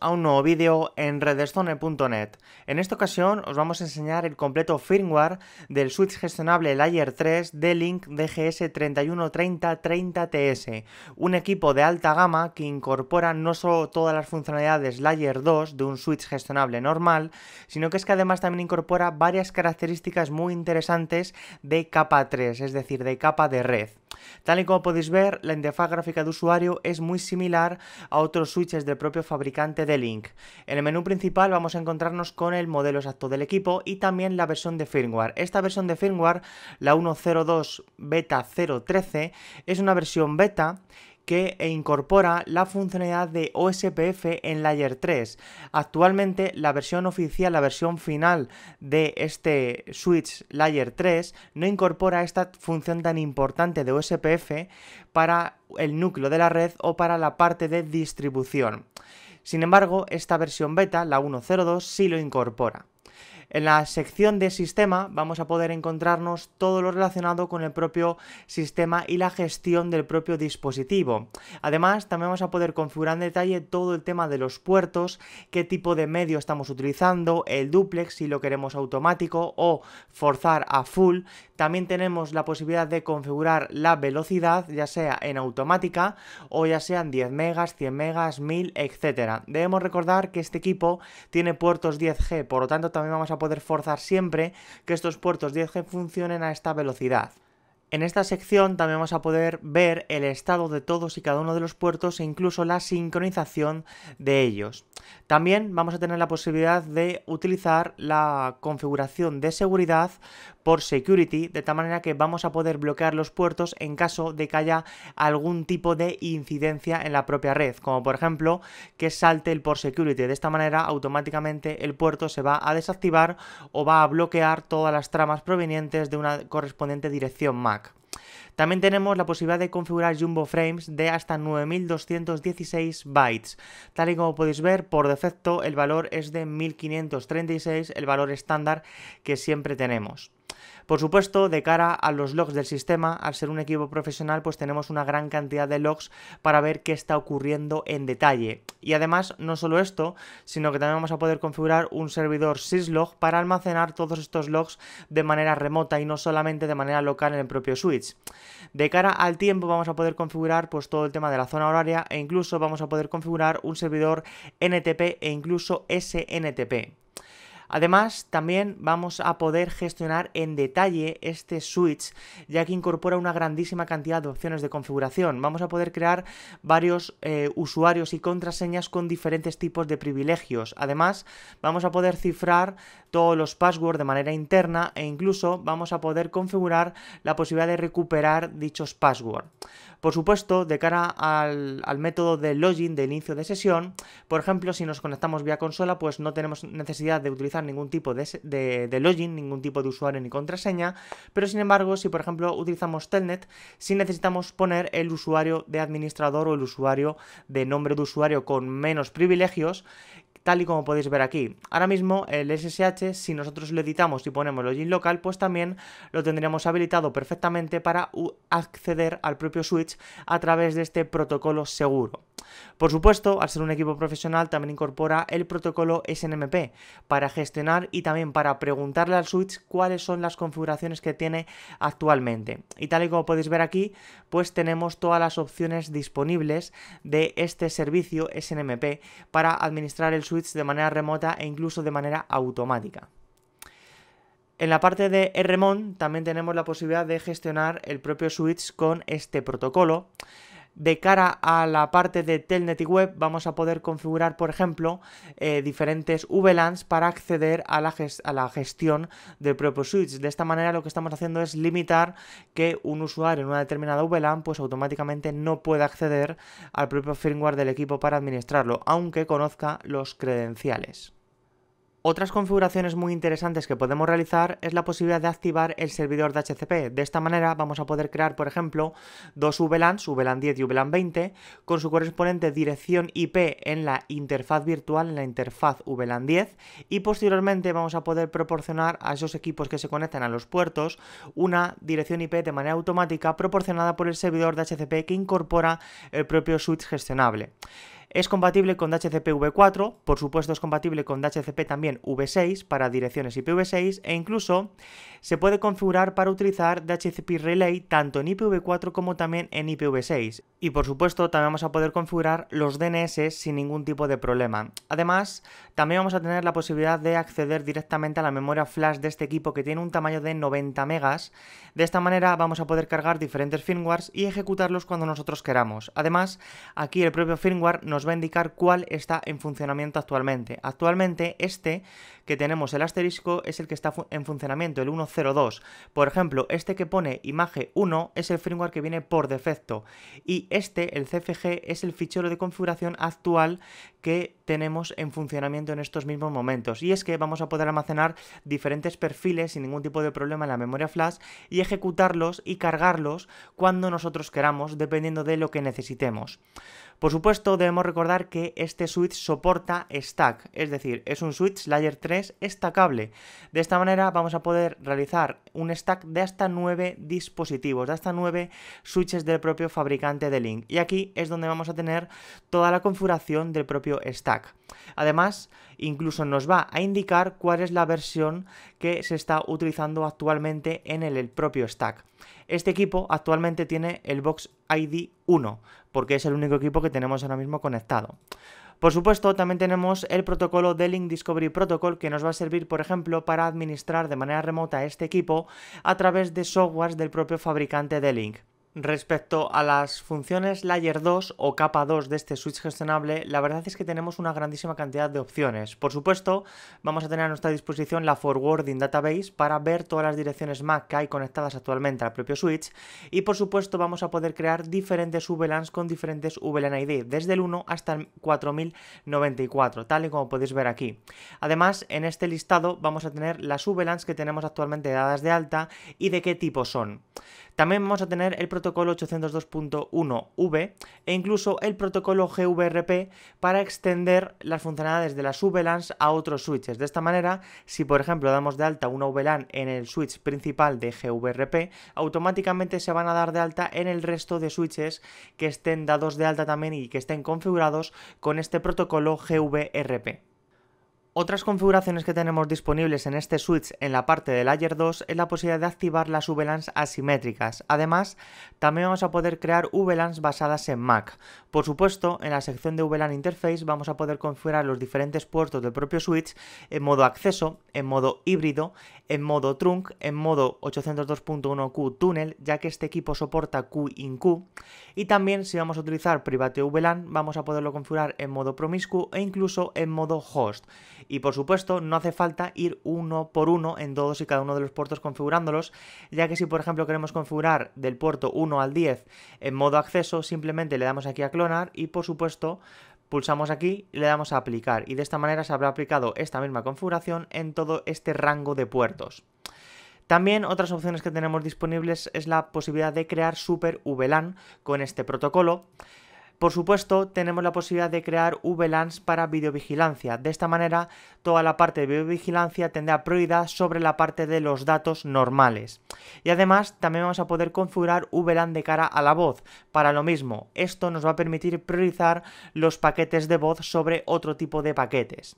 a un nuevo vídeo en redstone.net. En esta ocasión os vamos a enseñar el completo firmware del switch gestionable Layer 3 de Link DGS 313030TS, un equipo de alta gama que incorpora no solo todas las funcionalidades Layer 2 de un switch gestionable normal, sino que es que además también incorpora varias características muy interesantes de capa 3, es decir, de capa de red. Tal y como podéis ver, la interfaz gráfica de usuario es muy similar a otros switches del propio fabricante de Link. En el menú principal vamos a encontrarnos con el modelo exacto del equipo y también la versión de firmware. Esta versión de firmware, la 1.02 beta 013, es una versión beta que e incorpora la funcionalidad de OSPF en Layer 3. Actualmente la versión oficial, la versión final de este switch Layer 3 no incorpora esta función tan importante de OSPF para el núcleo de la red o para la parte de distribución. Sin embargo, esta versión beta, la 1.02, sí lo incorpora. En la sección de sistema vamos a poder encontrarnos todo lo relacionado con el propio sistema y la gestión del propio dispositivo. Además, también vamos a poder configurar en detalle todo el tema de los puertos, qué tipo de medio estamos utilizando, el duplex si lo queremos automático o forzar a full. También tenemos la posibilidad de configurar la velocidad, ya sea en automática o ya sean 10 megas, 100 megas, 1000, etcétera Debemos recordar que este equipo tiene puertos 10G, por lo tanto también vamos a poder poder forzar siempre que estos puertos 10G funcionen a esta velocidad. En esta sección también vamos a poder ver el estado de todos y cada uno de los puertos e incluso la sincronización de ellos. También vamos a tener la posibilidad de utilizar la configuración de seguridad por security, de tal manera que vamos a poder bloquear los puertos en caso de que haya algún tipo de incidencia en la propia red, como por ejemplo que salte el por security. De esta manera automáticamente el puerto se va a desactivar o va a bloquear todas las tramas provenientes de una correspondiente dirección MAC. También tenemos la posibilidad de configurar jumbo frames de hasta 9216 bytes. Tal y como podéis ver, por defecto el valor es de 1536, el valor estándar que siempre tenemos. Por supuesto, de cara a los logs del sistema, al ser un equipo profesional, pues tenemos una gran cantidad de logs para ver qué está ocurriendo en detalle. Y además, no solo esto, sino que también vamos a poder configurar un servidor syslog para almacenar todos estos logs de manera remota y no solamente de manera local en el propio switch. De cara al tiempo vamos a poder configurar pues todo el tema de la zona horaria e incluso vamos a poder configurar un servidor NTP e incluso SNTP. Además, también vamos a poder gestionar en detalle este switch, ya que incorpora una grandísima cantidad de opciones de configuración. Vamos a poder crear varios eh, usuarios y contraseñas con diferentes tipos de privilegios. Además, vamos a poder cifrar todos los passwords de manera interna e incluso vamos a poder configurar la posibilidad de recuperar dichos passwords. Por supuesto, de cara al, método de login de inicio de sesión, por ejemplo, si nos conectamos vía consola, pues no tenemos necesidad de utilizar ningún tipo de, login, ningún tipo de usuario ni contraseña, pero sin embargo, si por ejemplo utilizamos Telnet, sí necesitamos poner el usuario de administrador o el usuario de nombre de usuario con menos privilegios tal y como podéis ver aquí. Ahora mismo el SSH, si nosotros lo editamos y ponemos login local, pues también lo tendríamos habilitado perfectamente para acceder al propio switch a través de este protocolo seguro. Por supuesto, al ser un equipo profesional también incorpora el protocolo SNMP para gestionar y también para preguntarle al switch cuáles son las configuraciones que tiene actualmente. Y tal y como podéis ver aquí, pues tenemos todas las opciones disponibles de este servicio SNMP para administrar el switch de manera remota e incluso de manera automática. En la parte de RMON también tenemos la posibilidad de gestionar el propio Switch con este protocolo de cara a la parte de Telnet y web vamos a poder configurar, por ejemplo, eh, diferentes VLANs para acceder a la, a la gestión del propio switch. De esta manera lo que estamos haciendo es limitar que un usuario en una determinada VLAN pues automáticamente no pueda acceder al propio firmware del equipo para administrarlo, aunque conozca los credenciales. Otras configuraciones muy interesantes que podemos realizar es la posibilidad de activar el servidor de HCP. De esta manera vamos a poder crear, por ejemplo, dos VLANs, VLAN 10 y VLAN 20, con su correspondiente dirección IP en la interfaz virtual, en la interfaz VLAN 10, y posteriormente vamos a poder proporcionar a esos equipos que se conectan a los puertos una dirección IP de manera automática proporcionada por el servidor de HCP que incorpora el propio switch gestionable. Es compatible con DHCP-V4, por supuesto es compatible con DHCP también V6 para direcciones IPv6 e incluso se puede configurar para utilizar DHCP Relay tanto en IPv4 como también en IPv6. Y por supuesto también vamos a poder configurar los DNS sin ningún tipo de problema. Además, también vamos a tener la posibilidad de acceder directamente a la memoria flash de este equipo que tiene un tamaño de 90 megas. De esta manera vamos a poder cargar diferentes firmwares y ejecutarlos cuando nosotros queramos. Además, aquí el propio firmware nos va a indicar cuál está en funcionamiento actualmente. Actualmente este que tenemos el asterisco es el que está en funcionamiento, el 102. Por ejemplo, este que pone imagen 1 es el firmware que viene por defecto y este, el CFG, es el fichero de configuración actual tenemos en funcionamiento en estos mismos momentos. Y es que vamos a poder almacenar diferentes perfiles sin ningún tipo de problema en la memoria flash y ejecutarlos y cargarlos cuando nosotros queramos, dependiendo de lo que necesitemos. Por supuesto, debemos recordar que este switch soporta stack, es decir, es un switch layer 3 estacable. De esta manera vamos a poder realizar un stack de hasta 9 dispositivos, de hasta 9 switches del propio fabricante de Link. Y aquí es donde vamos a tener toda la configuración del propio stack. Además, incluso nos va a indicar cuál es la versión que se está utilizando actualmente en el, propio stack. Este equipo actualmente tiene el Box ID 1, porque es el único equipo que tenemos ahora mismo conectado. Por supuesto, también tenemos el protocolo de Link Discovery Protocol que nos va a servir, por ejemplo, para administrar de manera remota este equipo a través de softwares del propio fabricante de Link. Respecto a las funciones Layer 2 o capa 2 de este switch gestionable, la verdad es que tenemos una grandísima cantidad de opciones. Por supuesto, vamos a tener a nuestra disposición la Forwarding Database para ver todas las direcciones MAC que hay conectadas actualmente al propio switch y por supuesto vamos a poder crear diferentes VLANs con diferentes VLAN ID, desde el 1 hasta el 4094, tal y como podéis ver aquí. Además, en este listado vamos a tener las VLANs que tenemos actualmente dadas de alta y de qué tipo son. También vamos a tener el protocolo 802.1v e incluso el protocolo GVRP para extender las funcionalidades de las VLANs a otros switches. De esta manera, si por ejemplo damos de alta una VLAN en el switch principal de GVRP, automáticamente se van a dar de alta en el resto de switches que estén dados de alta también y que estén configurados con este protocolo GVRP. Otras configuraciones que tenemos disponibles en este switch en la parte de Layer 2 es la posibilidad de activar las VLANs asimétricas. Además, también vamos a poder crear VLANs basadas en Mac. Por supuesto, en la sección de VLAN Interface vamos a poder configurar los diferentes puertos del propio switch en modo acceso, en modo híbrido, en modo trunk, en modo 802.1Q túnel, ya que este equipo soporta Q in Q. Y también si vamos a utilizar Private VLAN, vamos a poderlo configurar en modo promiscuo e incluso en modo host y por supuesto no hace falta ir uno por uno en todos y cada uno de los puertos configurándolos, ya que si por ejemplo queremos configurar del puerto 1 al 10 en modo acceso, simplemente le damos aquí a clonar y por supuesto pulsamos aquí y le damos a aplicar y de esta manera se habrá aplicado esta misma configuración en todo este rango de puertos. También otras opciones que tenemos disponibles es la posibilidad de crear Super VLAN con este protocolo. Por supuesto, tenemos la posibilidad de crear VLANs para videovigilancia. De esta manera, toda la parte de videovigilancia tendrá prioridad sobre la parte de los datos normales. Y además, también vamos a poder configurar VLAN de cara a la voz. Para lo mismo, esto nos va a permitir priorizar los paquetes de voz sobre otro tipo de paquetes.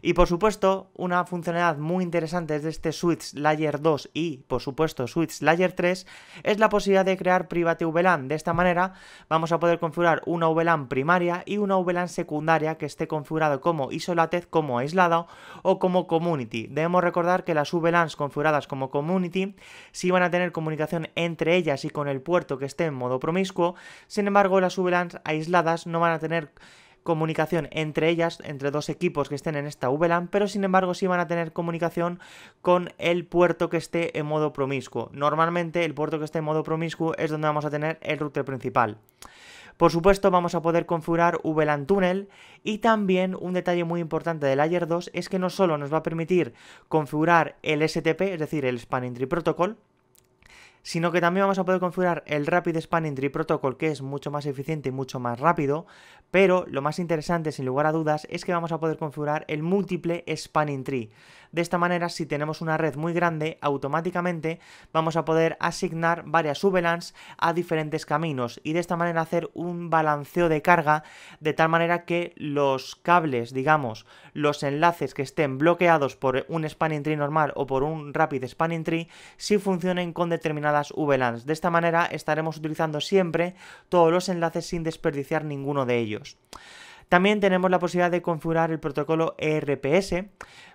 Y por supuesto, una funcionalidad muy interesante de este Switch Layer 2 y, por supuesto, Switch Layer 3 es la posibilidad de crear private VLAN. De esta manera, vamos a poder configurar un una VLAN primaria y una VLAN secundaria que esté configurado como isolatez, como aislado o como community. Debemos recordar que las VLANs configuradas como community sí van a tener comunicación entre ellas y con el puerto que esté en modo promiscuo, sin embargo las VLANs aisladas no van a tener comunicación entre ellas, entre dos equipos que estén en esta VLAN, pero sin embargo sí van a tener comunicación con el puerto que esté en modo promiscuo. Normalmente el puerto que esté en modo promiscuo es donde vamos a tener el router principal. Por supuesto vamos a poder configurar VLAN Tunnel y también un detalle muy importante del Layer 2 es que no solo nos va a permitir configurar el STP, es decir, el Spanning Tree Protocol, sino que también vamos a poder configurar el Rapid Spanning Tree Protocol, que es mucho más eficiente y mucho más rápido, pero lo más interesante, sin lugar a dudas, es que vamos a poder configurar el múltiple Spanning Tree. De esta manera, si tenemos una red muy grande, automáticamente vamos a poder asignar varias VLANs a diferentes caminos y de esta manera hacer un balanceo de carga de tal manera que los cables, digamos, los enlaces que estén bloqueados por un Spanning Tree normal o por un Rapid Spanning Tree, si funcionen con determinadas. De esta manera estaremos utilizando siempre todos los enlaces sin desperdiciar ninguno de ellos. También tenemos la posibilidad de configurar el protocolo ERPS.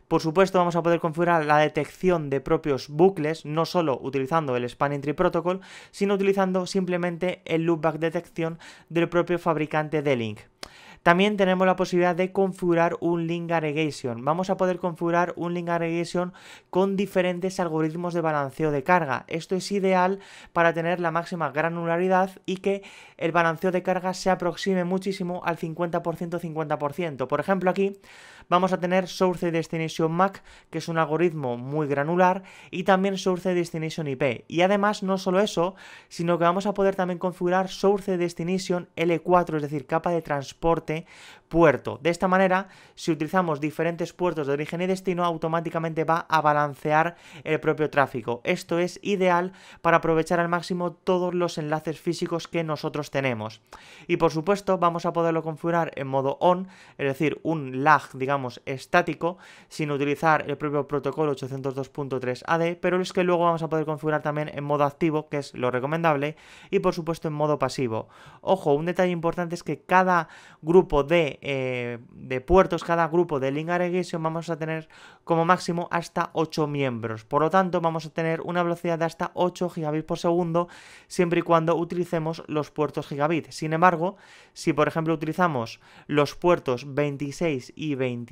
Por supuesto, vamos a poder configurar la detección de propios bucles, no solo utilizando el Span Entry Protocol, sino utilizando simplemente el loopback detección del propio fabricante de link. También tenemos la posibilidad de configurar un link aggregation. Vamos a poder configurar un link aggregation con diferentes algoritmos de balanceo de carga. Esto es ideal para tener la máxima granularidad y que el balanceo de carga se aproxime muchísimo al 50%-50%. Por ejemplo, aquí vamos a tener Source Destination MAC, que es un algoritmo muy granular, y también Source Destination IP. Y además, no solo eso, sino que vamos a poder también configurar Source Destination L4, es decir, capa de transporte puerto. De esta manera, si utilizamos diferentes puertos de origen y destino, automáticamente va a balancear el propio tráfico. Esto es ideal para aprovechar al máximo todos los enlaces físicos que nosotros tenemos. Y por supuesto, vamos a poderlo configurar en modo on, es decir, un lag, digamos, estático, sin utilizar el propio protocolo 802.3 AD, pero es que luego vamos a poder configurar también en modo activo, que es lo recomendable, y por supuesto en modo pasivo. Ojo, un detalle importante es que cada grupo de, eh, puertos, cada grupo de link aggregation vamos a tener como máximo hasta 8 miembros. Por lo tanto, vamos a tener una velocidad de hasta 8 gigabits por segundo, siempre y cuando utilicemos los puertos gigabit. Sin embargo, si por ejemplo utilizamos los puertos 26 y 20,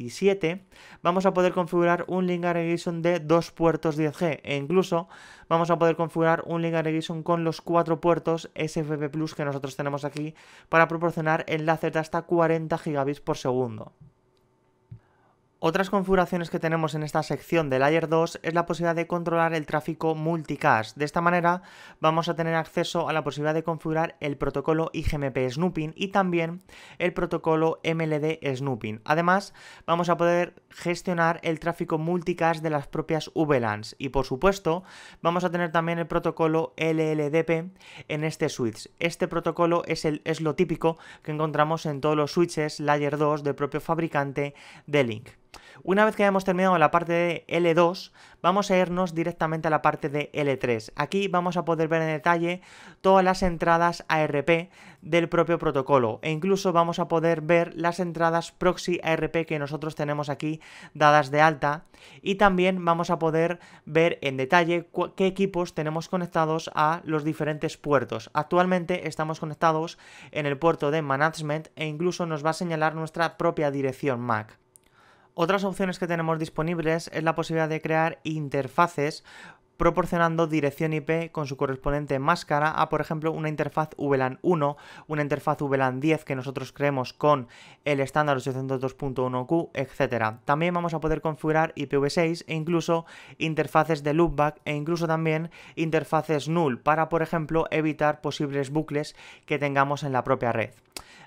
vamos a poder configurar un link aggregation de dos puertos 10G e incluso vamos a poder configurar un link aggregation con los cuatro puertos SFP Plus que nosotros tenemos aquí para proporcionar enlaces de hasta 40 gigabits por segundo. Otras configuraciones que tenemos en esta sección de Layer 2 es la posibilidad de controlar el tráfico multicast. De esta manera vamos a tener acceso a la posibilidad de configurar el protocolo IGMP Snooping y también el protocolo MLD Snooping. Además, vamos a poder gestionar el tráfico multicast de las propias VLANs y por supuesto vamos a tener también el protocolo LLDP en este switch. Este protocolo es, lo típico que encontramos en todos los switches Layer 2 del propio fabricante de Link. Una vez que hayamos terminado la parte de L2, vamos a irnos directamente a la parte de L3. Aquí vamos a poder ver en detalle todas las entradas ARP del propio protocolo e incluso vamos a poder ver las entradas proxy ARP que nosotros tenemos aquí dadas de alta y también vamos a poder ver en detalle qué equipos tenemos conectados a los diferentes puertos. Actualmente estamos conectados en el puerto de management e incluso nos va a señalar nuestra propia dirección MAC. Otras opciones que tenemos disponibles es la posibilidad de crear interfaces proporcionando dirección IP con su correspondiente máscara a, por ejemplo, una interfaz VLAN 1, una interfaz VLAN 10 que nosotros creemos con el estándar 802.1Q, etc. También vamos a poder configurar IPv6 e incluso interfaces de loopback e incluso también interfaces null para, por ejemplo, evitar posibles bucles que tengamos en la propia red.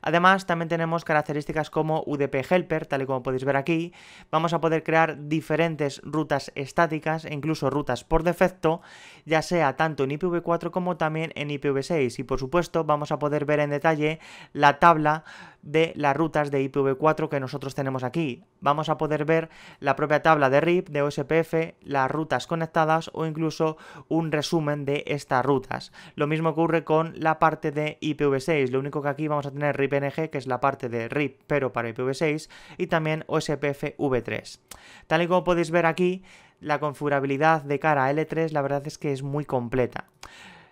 Además, también tenemos características como UDP Helper, tal y como podéis ver aquí. Vamos a poder crear diferentes rutas estáticas e incluso rutas por defecto, ya sea tanto en IPv4 como también en IPv6. Y por supuesto, vamos a poder ver en detalle la tabla de las rutas de IPv4 que nosotros tenemos aquí. Vamos a poder ver la propia tabla de RIP, de OSPF, las rutas conectadas o incluso un resumen de estas rutas. Lo mismo ocurre con la parte de IPv6, lo único que aquí vamos a tener RIPNG, que es la parte de RIP pero para IPv6, y también OSPF v3. Tal y como podéis ver aquí, la configurabilidad de cara a L3 la verdad es que es muy completa.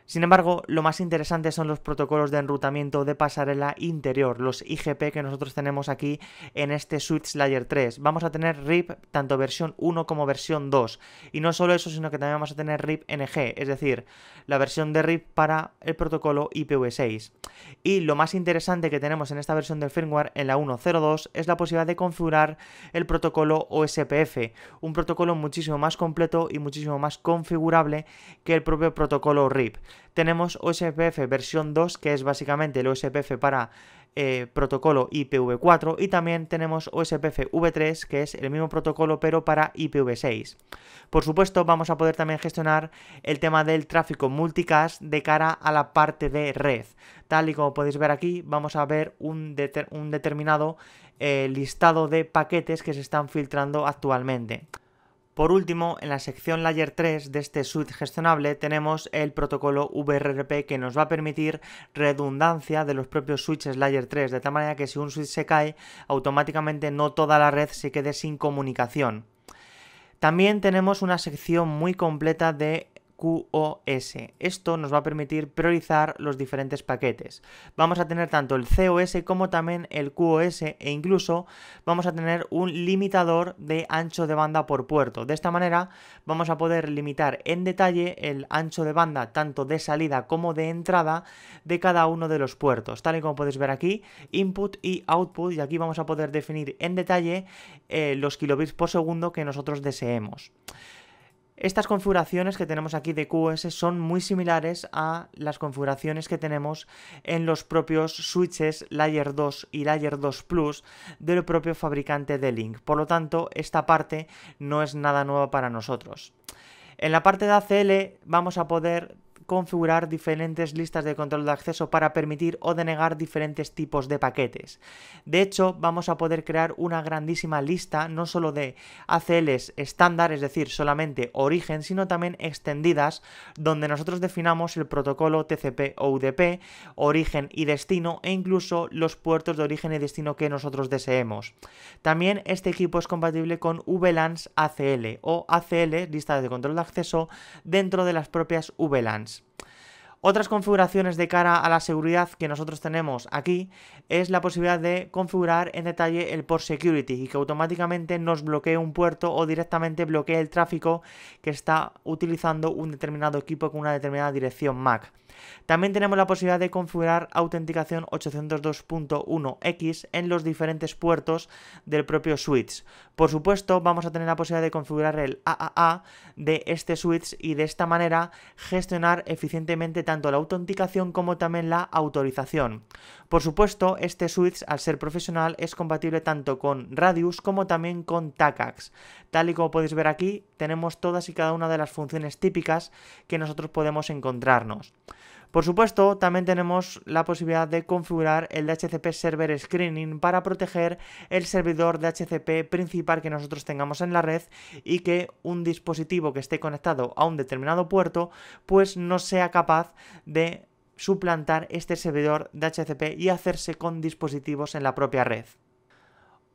Sin embargo, lo más interesante son los protocolos de enrutamiento de pasarela interior, los IGP que nosotros tenemos aquí en este Switch Layer 3. Vamos a tener RIP tanto versión 1 como versión 2. Y no solo eso, sino que también vamos a tener RIP NG, es decir, la versión de RIP para el protocolo IPv6. Y lo más interesante que tenemos en esta versión del firmware, en la 1.02, es la posibilidad de configurar el protocolo OSPF, un protocolo muchísimo más completo y muchísimo más configurable que el propio protocolo RIP. Tenemos OSPF versión 2, que es básicamente el OSPF para eh, protocolo IPv4 y también tenemos OSPF V3 que es el mismo protocolo pero para IPv6. Por supuesto vamos a poder también gestionar el tema del tráfico multicast de cara a la parte de red. Tal y como podéis ver aquí vamos a ver un, determinado eh, listado de paquetes que se están filtrando actualmente. Por último, en la sección Layer 3 de este switch gestionable tenemos el protocolo VRRP que nos va a permitir redundancia de los propios switches Layer 3, de tal manera que si un switch se cae, automáticamente no toda la red se quede sin comunicación. También tenemos una sección muy completa de QoS. Esto nos va a permitir priorizar los diferentes paquetes. Vamos a tener tanto el COS como también el QoS e incluso vamos a tener un limitador de ancho de banda por puerto. De esta manera vamos a poder limitar en detalle el ancho de banda tanto de salida como de entrada de cada uno de los puertos. Tal y como podéis ver aquí, input y output y aquí vamos a poder definir en detalle eh, los kilobits por segundo que nosotros deseemos. Estas configuraciones que tenemos aquí de QoS son muy similares a las configuraciones que tenemos en los propios switches Layer 2 y Layer 2 Plus del propio fabricante de Link. Por lo tanto, esta parte no es nada nueva para nosotros. En la parte de ACL vamos a poder configurar diferentes listas de control de acceso para permitir o denegar diferentes tipos de paquetes. De hecho, vamos a poder crear una grandísima lista no solo de ACLs estándar, es decir, solamente origen, sino también extendidas, donde nosotros definamos el protocolo TCP o UDP, origen y destino e incluso los puertos de origen y destino que nosotros deseemos. También este equipo es compatible con VLANs ACL o ACL, listas de control de acceso, dentro de las propias VLANs. Otras configuraciones de cara a la seguridad que nosotros tenemos aquí es la posibilidad de configurar en detalle el port security y que automáticamente nos bloquee un puerto o directamente bloquee el tráfico que está utilizando un determinado equipo con una determinada dirección MAC. También tenemos la posibilidad de configurar autenticación 802.1x en los diferentes puertos del propio switch. Por supuesto, vamos a tener la posibilidad de configurar el AAA de este switch y de esta manera gestionar eficientemente tanto la autenticación como también la autorización. Por supuesto, este switch, al ser profesional, es compatible tanto con Radius como también con TACAX. Tal y como podéis ver aquí, tenemos todas y cada una de las funciones típicas que nosotros podemos encontrarnos. Por supuesto, también tenemos la posibilidad de configurar el DHCP Server Screening para proteger el servidor DHCP principal que nosotros tengamos en la red y que un dispositivo que esté conectado a un determinado puerto pues no sea capaz de suplantar este servidor DHCP y hacerse con dispositivos en la propia red.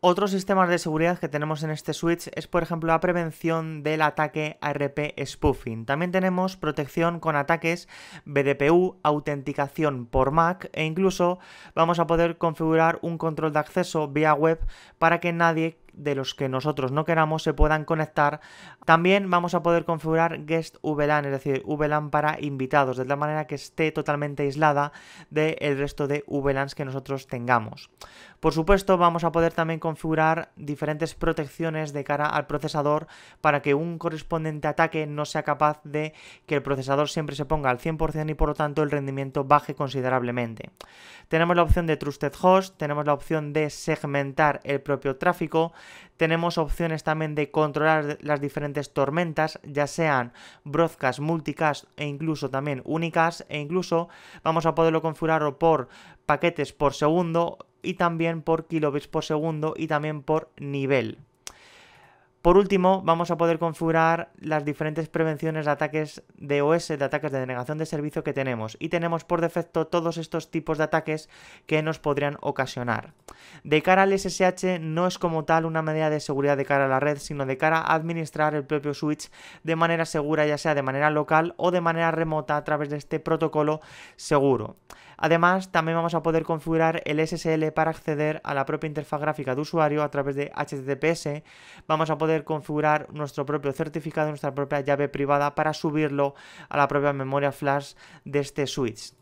Otros sistemas de seguridad que tenemos en este switch es, por ejemplo, la prevención del ataque ARP spoofing. También tenemos protección con ataques BDPU, autenticación por MAC e incluso vamos a poder configurar un control de acceso vía web para que nadie de los que nosotros no queramos se puedan conectar. También vamos a poder configurar Guest VLAN, es decir, VLAN para invitados, de tal manera que esté totalmente aislada del resto de VLANs que nosotros tengamos. Por supuesto, vamos a poder también configurar diferentes protecciones de cara al procesador para que un correspondiente ataque no sea capaz de que el procesador siempre se ponga al 100% y por lo tanto el rendimiento baje considerablemente. Tenemos la opción de Trusted Host, tenemos la opción de segmentar el propio tráfico, tenemos opciones también de controlar las diferentes tormentas, ya sean broadcast, multicast e incluso también unicast e incluso vamos a poderlo configurar por paquetes por segundo y también por kilobits por segundo y también por nivel. Por último, vamos a poder configurar las diferentes prevenciones de ataques de OS, de ataques de denegación de servicio que tenemos. Y tenemos por defecto todos estos tipos de ataques que nos podrían ocasionar. De cara al SSH no es como tal una medida de seguridad de cara a la red, sino de cara a administrar el propio switch de manera segura, ya sea de manera local o de manera remota a través de este protocolo seguro. Además, también vamos a poder configurar el SSL para acceder a la propia interfaz gráfica de usuario a través de HTTPS. Vamos a poder configurar nuestro propio certificado, nuestra propia llave privada para subirlo a la propia memoria flash de este switch.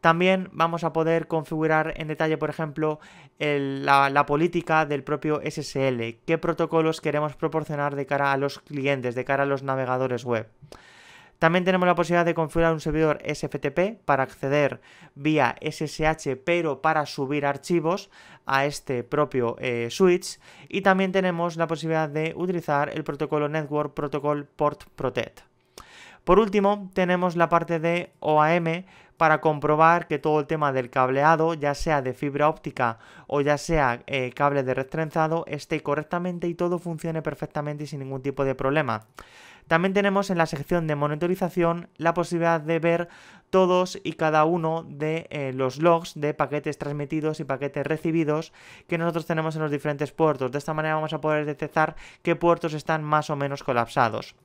También vamos a poder configurar en detalle, por ejemplo, la, política del propio SSL, qué protocolos queremos proporcionar de cara a los clientes, de cara a los navegadores web. También tenemos la posibilidad de configurar un servidor SFTP para acceder vía SSH, pero para subir archivos a este propio eh, switch. Y también tenemos la posibilidad de utilizar el protocolo Network Protocol Port Protect. Por último, tenemos la parte de OAM para comprobar que todo el tema del cableado, ya sea de fibra óptica o ya sea eh, cable de red esté correctamente y todo funcione perfectamente y sin ningún tipo de problema. También tenemos en la sección de monitorización la posibilidad de ver todos y cada uno de eh, los logs de paquetes transmitidos y paquetes recibidos que nosotros tenemos en los diferentes puertos. De esta manera vamos a poder detectar qué puertos están más o menos colapsados.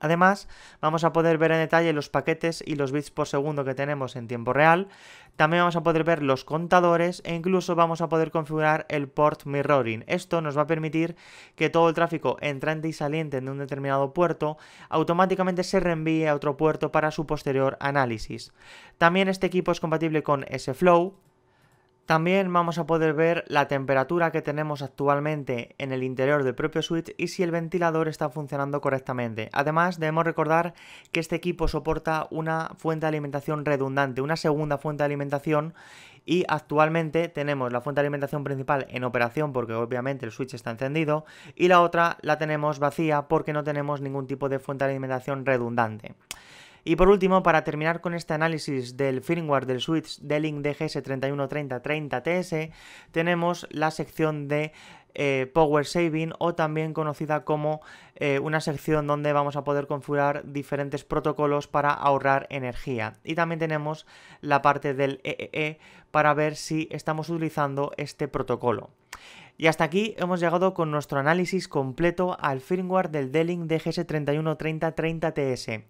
Además, vamos a poder ver en detalle los paquetes y los bits por segundo que tenemos en tiempo real. También vamos a poder ver los contadores e incluso vamos a poder configurar el port mirroring. Esto nos va a permitir que todo el tráfico entrante y saliente de un determinado puerto automáticamente se reenvíe a otro puerto para su posterior análisis. También este equipo es compatible con SFlow, también vamos a poder ver la temperatura que tenemos actualmente en el interior del propio switch y si el ventilador está funcionando correctamente. Además debemos recordar que este equipo soporta una fuente de alimentación redundante, una segunda fuente de alimentación y actualmente tenemos la fuente de alimentación principal en operación porque obviamente el switch está encendido y la otra la tenemos vacía porque no tenemos ningún tipo de fuente de alimentación redundante. Y por último, para terminar con este análisis del firmware del switch del Link DGS3130-30TS, tenemos la sección de eh, Power Saving o también conocida como eh, una sección donde vamos a poder configurar diferentes protocolos para ahorrar energía. Y también tenemos la parte del EEE e e para ver si estamos utilizando este protocolo. Y hasta aquí hemos llegado con nuestro análisis completo al firmware del D-Link DGS313030TS.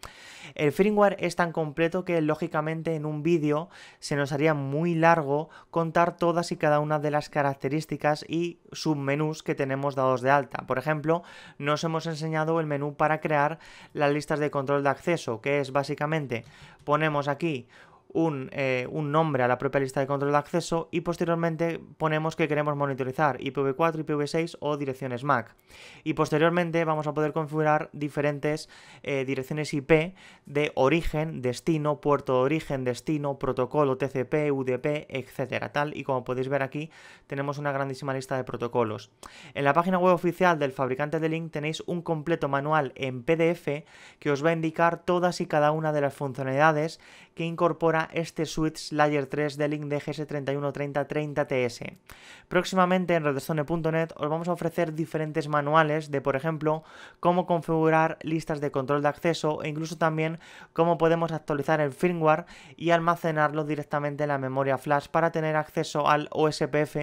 El firmware es tan completo que lógicamente en un vídeo se nos haría muy largo contar todas y cada una de las características y submenús que tenemos dados de alta. Por ejemplo, nos hemos enseñado el menú para crear las listas de control de acceso, que es básicamente ponemos aquí eh, un, nombre a la propia lista de control de acceso y posteriormente ponemos que queremos monitorizar IPv4, IPv6 o direcciones MAC. Y posteriormente vamos a poder configurar diferentes eh, direcciones IP de origen, destino, puerto de origen, destino, protocolo TCP, UDP, etcétera, tal y como podéis ver aquí tenemos una grandísima lista de protocolos. En la página web oficial del fabricante de Link tenéis un completo manual en PDF que os va a indicar todas y cada una de las funcionalidades que incorpora este Switch Slayer 3 de Link de GS3130-30TS. Próximamente en Redstone.net os vamos a ofrecer diferentes manuales de, por ejemplo, cómo configurar listas de control de acceso e incluso también cómo podemos actualizar el firmware y almacenarlo directamente en la memoria flash para tener acceso al OSPF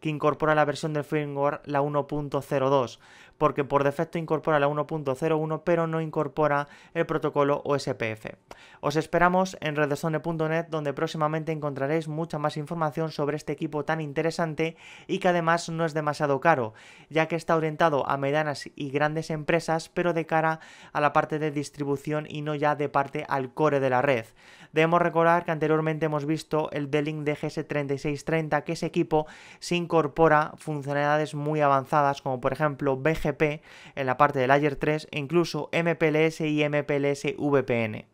que incorpora la versión del firmware, la 1.02 porque por defecto incorpora la 1.01 pero no incorpora el protocolo OSPF. Os esperamos en redesone.net donde próximamente encontraréis mucha más información sobre este equipo tan interesante y que además no es demasiado caro, ya que está orientado a medianas y grandes empresas pero de cara a la parte de distribución y no ya de parte al core de la red. Debemos recordar que anteriormente hemos visto el D-Link DGS3630 que ese equipo se incorpora funcionalidades muy avanzadas como por ejemplo BG GP en la parte de Layer 3 e incluso MPLS y MPLS VPN.